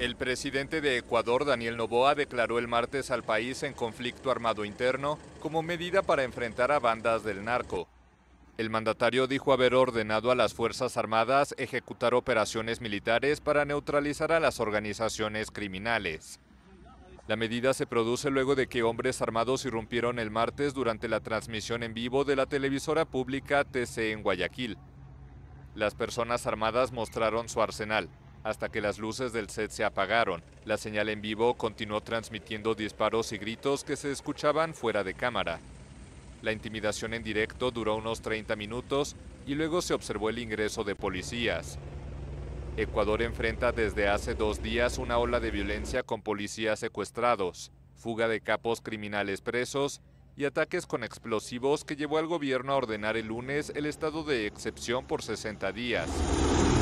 El presidente de Ecuador, Daniel Noboa, declaró el martes al país en conflicto armado interno como medida para enfrentar a bandas del narco. El mandatario dijo haber ordenado a las Fuerzas Armadas ejecutar operaciones militares para neutralizar a las organizaciones criminales. La medida se produce luego de que hombres armados irrumpieron el martes durante la transmisión en vivo de la televisora pública TC en Guayaquil. Las personas armadas mostraron su arsenal, hasta que las luces del set se apagaron. La señal en vivo continuó transmitiendo disparos y gritos que se escuchaban fuera de cámara. La intimidación en directo duró unos 30 minutos y luego se observó el ingreso de policías. Ecuador enfrenta desde hace dos días una ola de violencia con policías secuestrados, fuga de capos criminales presos y ataques con explosivos que llevó al gobierno a ordenar el lunes el estado de excepción por 60 días.